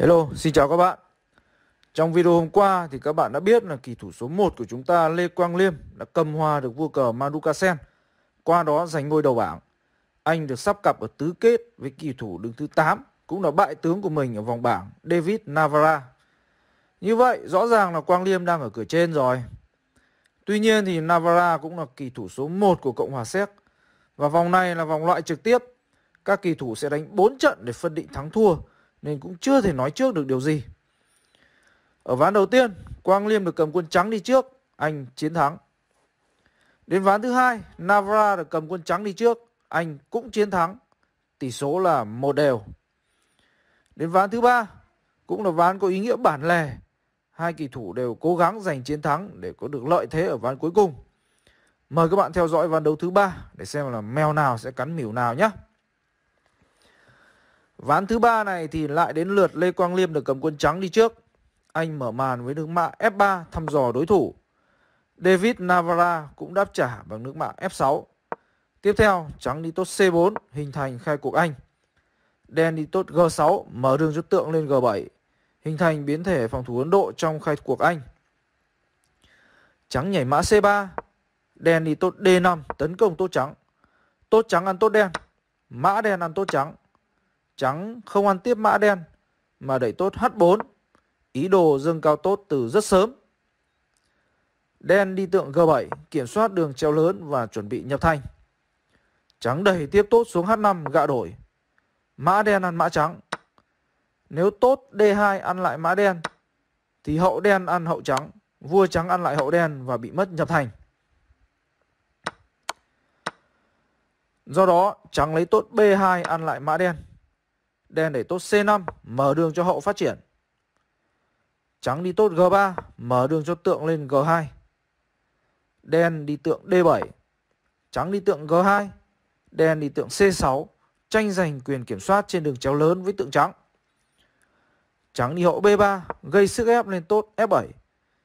Hello, xin chào các bạn. Trong video hôm qua thì các bạn đã biết là kỳ thủ số 1 của chúng ta Lê Quang Liêm đã cầm hòa được vua cờ Manukasen, qua đó giành ngôi đầu bảng. Anh được sắp cặp ở tứ kết với kỳ thủ đứng thứ 8, cũng là bại tướng của mình ở vòng bảng David Navarra. Như vậy, rõ ràng là Quang Liêm đang ở cửa trên rồi. Tuy nhiên thì Navarra cũng là kỳ thủ số 1 của Cộng hòa Séc và vòng này là vòng loại trực tiếp. Các kỳ thủ sẽ đánh 4 trận để phân định thắng thua nên cũng chưa thể nói trước được điều gì. Ở ván đầu tiên, Quang Liêm được cầm quân trắng đi trước, anh chiến thắng. Đến ván thứ hai, Navara được cầm quân trắng đi trước, anh cũng chiến thắng. Tỷ số là một đều. Đến ván thứ ba, cũng là ván có ý nghĩa bản lề. Hai kỳ thủ đều cố gắng giành chiến thắng để có được lợi thế ở ván cuối cùng. Mời các bạn theo dõi ván đấu thứ ba để xem là mèo nào sẽ cắn mỉu nào nhé. Ván thứ ba này thì lại đến lượt Lê Quang Liêm được cầm quân trắng đi trước. Anh mở màn với nước mạ F3 thăm dò đối thủ. David Navarra cũng đáp trả bằng nước mạ F6. Tiếp theo, trắng đi tốt C4 hình thành khai cuộc Anh. Đen đi tốt G6 mở đường rút tượng lên G7 hình thành biến thể phòng thủ Ấn Độ trong khai cuộc Anh. Trắng nhảy mã C3, đen đi tốt D5 tấn công tốt trắng. Tốt trắng ăn tốt đen, mã đen ăn tốt trắng trắng không ăn tiếp mã đen mà đẩy tốt H4, ý đồ dâng cao tốt từ rất sớm. Đen đi tượng G7, kiểm soát đường treo lớn và chuẩn bị nhập thanh. Trắng đẩy tiếp tốt xuống H5 gạ đổi. Mã đen ăn mã trắng. Nếu tốt D2 ăn lại mã đen thì hậu đen ăn hậu trắng, vua trắng ăn lại hậu đen và bị mất nhập thành. Do đó, trắng lấy tốt B2 ăn lại mã đen đen để tốt C5, mở đường cho hậu phát triển. Trắng đi tốt G3, mở đường cho tượng lên G2. Đen đi tượng D7, trắng đi tượng G2, đen đi tượng C6, tranh giành quyền kiểm soát trên đường chéo lớn với tượng trắng. Trắng đi hậu B3, gây sức ép lên tốt F7,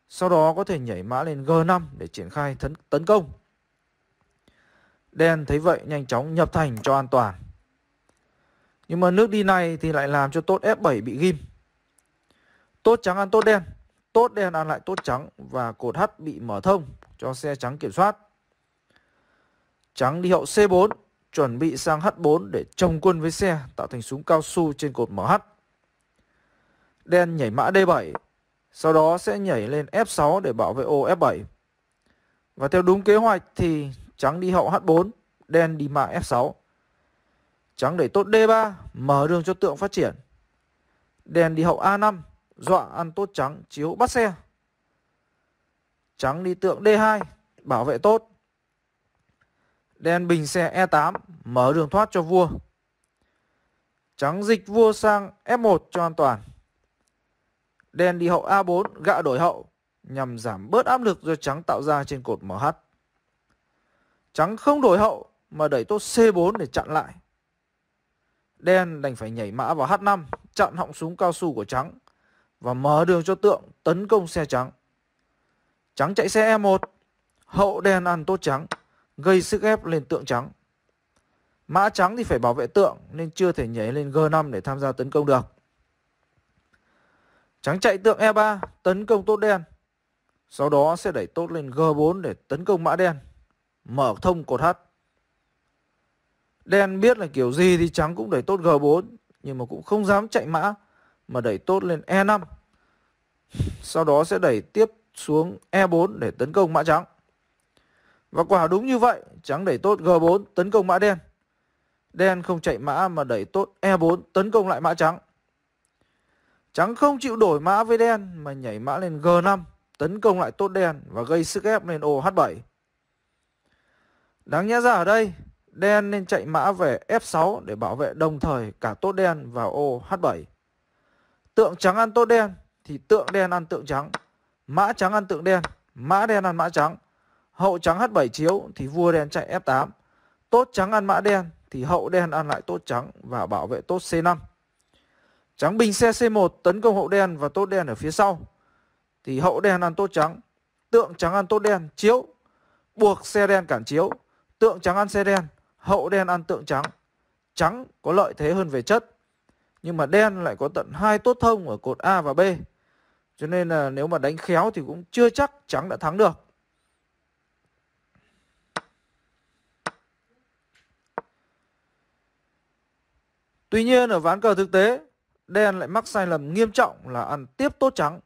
sau đó có thể nhảy mã lên G5 để triển khai tấn công. Đen thấy vậy nhanh chóng nhập thành cho an toàn. Nhưng mà nước đi này thì lại làm cho tốt F7 bị ghim. Tốt trắng ăn tốt đen. Tốt đen ăn lại tốt trắng và cột H bị mở thông cho xe trắng kiểm soát. Trắng đi hậu C4 chuẩn bị sang H4 để trồng quân với xe tạo thành súng cao su trên cột MH. Đen nhảy mã D7, sau đó sẽ nhảy lên F6 để bảo vệ ô F7. Và theo đúng kế hoạch thì trắng đi hậu H4, đen đi mã F6. Trắng đẩy tốt D3, mở đường cho tượng phát triển. Đèn đi hậu A5, dọa ăn tốt trắng, chiếu bắt xe. Trắng đi tượng D2, bảo vệ tốt. Đen bình xe E8, mở đường thoát cho vua. Trắng dịch vua sang F1 cho an toàn. Đen đi hậu A4, gạ đổi hậu, nhằm giảm bớt áp lực do trắng tạo ra trên cột MH. Trắng không đổi hậu mà đẩy tốt C4 để chặn lại. Đen đành phải nhảy mã vào H5, chặn họng súng cao su của Trắng và mở đường cho Tượng tấn công xe Trắng. Trắng chạy xe E1, hậu đen ăn tốt Trắng, gây sức ép lên Tượng Trắng. Mã Trắng thì phải bảo vệ Tượng nên chưa thể nhảy lên G5 để tham gia tấn công được. Trắng chạy Tượng E3, tấn công tốt đen. Sau đó sẽ đẩy tốt lên G4 để tấn công mã đen, mở thông cột H. Đen biết là kiểu gì thì trắng cũng đẩy tốt G4 nhưng mà cũng không dám chạy mã mà đẩy tốt lên E5. Sau đó sẽ đẩy tiếp xuống E4 để tấn công mã trắng. Và quả đúng như vậy, trắng đẩy tốt G4 tấn công mã đen. Đen không chạy mã mà đẩy tốt E4 tấn công lại mã trắng. Trắng không chịu đổi mã với đen mà nhảy mã lên G5 tấn công lại tốt đen và gây sức ép lên ô H7. Đáng nhẽ ra ở đây đen nên chạy mã về F6 để bảo vệ đồng thời cả tốt đen và ô H7. Tượng trắng ăn tốt đen thì tượng đen ăn tượng trắng, mã trắng ăn tượng đen, mã đen ăn mã trắng. Hậu trắng H7 chiếu thì vua đen chạy F8, tốt trắng ăn mã đen thì hậu đen ăn lại tốt trắng và bảo vệ tốt C5. Trắng bình xe C1 tấn công hậu đen và tốt đen ở phía sau. Thì hậu đen ăn tốt trắng, tượng trắng ăn tốt đen chiếu, buộc xe đen cản chiếu, tượng trắng ăn xe đen hậu đen ăn tượng trắng. Trắng có lợi thế hơn về chất, nhưng mà đen lại có tận hai tốt thông ở cột A và B. Cho nên là nếu mà đánh khéo thì cũng chưa chắc trắng đã thắng được. Tuy nhiên ở ván cờ thực tế, đen lại mắc sai lầm nghiêm trọng là ăn tiếp tốt trắng.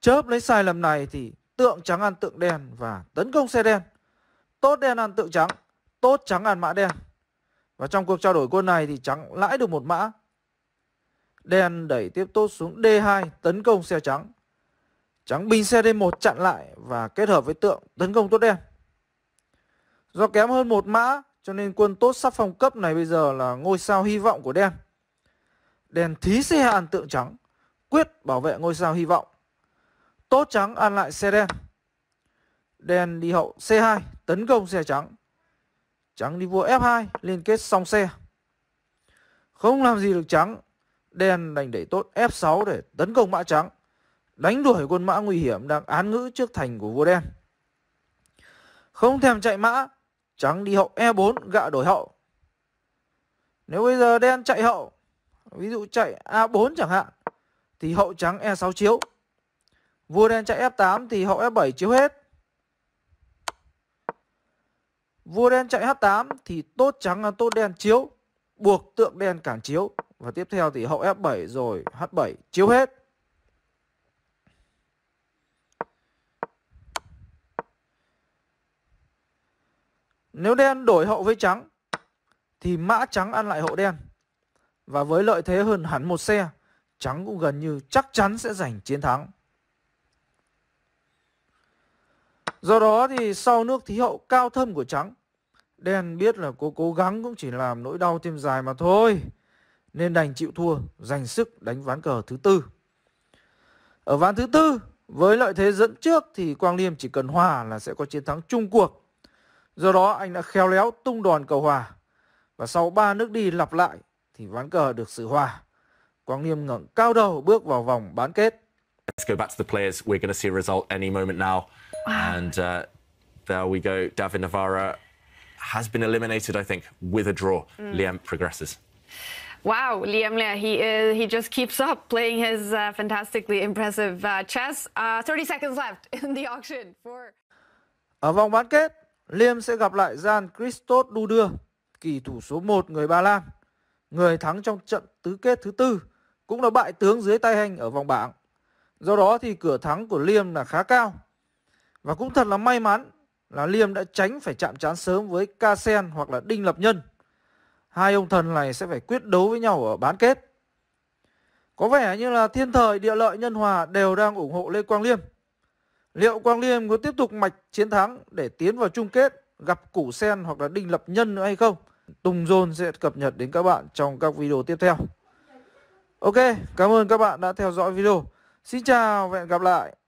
Chớp lấy sai lầm này thì tượng trắng ăn tượng đen và tấn công xe đen. Tốt đen ăn tượng trắng tốt trắng ăn mã đen. Và trong cuộc trao đổi quân này thì trắng lãi được một mã. Đen đẩy tiếp tốt xuống D2 tấn công xe trắng. Trắng binh xe D1 chặn lại và kết hợp với tượng tấn công tốt đen. Do kém hơn một mã cho nên quân tốt sắp phong cấp này bây giờ là ngôi sao hy vọng của đen. Đen thí xe ăn tượng trắng, quyết bảo vệ ngôi sao hy vọng. Tốt trắng ăn lại xe đen. Đen đi hậu C2 tấn công xe trắng. Trắng đi vua F2 liên kết song xe. Không làm gì được trắng. Đen đành đẩy tốt F6 để tấn công mã trắng. Đánh đuổi quân mã nguy hiểm đang án ngữ trước thành của vua đen. Không thèm chạy mã. Trắng đi hậu E4 gạ đổi hậu. Nếu bây giờ đen chạy hậu. Ví dụ chạy A4 chẳng hạn. Thì hậu trắng E6 chiếu. Vua đen chạy F8 thì hậu F7 chiếu hết. Vua đen chạy H8 thì tốt trắng ăn tốt đen chiếu, buộc tượng đen cản chiếu. Và tiếp theo thì hậu F7 rồi H7 chiếu hết. Nếu đen đổi hậu với trắng thì mã trắng ăn lại hậu đen. Và với lợi thế hơn hẳn một xe, trắng cũng gần như chắc chắn sẽ giành chiến thắng. Do đó thì sau nước thí hậu cao thâm của trắng Đen biết là cô cố gắng cũng chỉ làm nỗi đau thêm dài mà thôi. Nên đành chịu thua, dành sức đánh ván cờ thứ tư. Ở ván thứ tư, với lợi thế dẫn trước thì Quang Liêm chỉ cần hòa là sẽ có chiến thắng chung cuộc. Do đó anh đã khéo léo tung đòn cầu hòa. Và sau ba nước đi lặp lại thì ván cờ được sự hòa. Quang Liêm ngẩng cao đầu bước vào vòng bán kết. Let's go back to the players. We're going to see a result any moment now. And uh, there we go. David Navarra has been eliminated, I think, with a draw. Mm. Liam progresses. Wow, Liam Lea, he, uh, he just keeps up playing his uh, fantastically impressive uh, chess. 30 uh, seconds left in the auction for... Ở à, vòng bán kết, Liam sẽ gặp lại Jan Christos Duda, kỳ thủ số 1 người Ba Lan. Người thắng trong trận tứ kết thứ tư cũng là bại tướng dưới tay anh ở vòng bảng. Do đó thì cửa thắng của Liam là khá cao. Và cũng thật là may mắn là Liêm đã tránh phải chạm trán sớm với Ca Sen hoặc là Đinh Lập Nhân. Hai ông thần này sẽ phải quyết đấu với nhau ở bán kết. Có vẻ như là thiên thời, địa lợi, nhân hòa đều đang ủng hộ Lê Quang Liêm. Liệu Quang Liêm có tiếp tục mạch chiến thắng để tiến vào chung kết gặp Củ Sen hoặc là Đinh Lập Nhân nữa hay không? Tùng Dôn sẽ cập nhật đến các bạn trong các video tiếp theo. Ok, cảm ơn các bạn đã theo dõi video. Xin chào và hẹn gặp lại.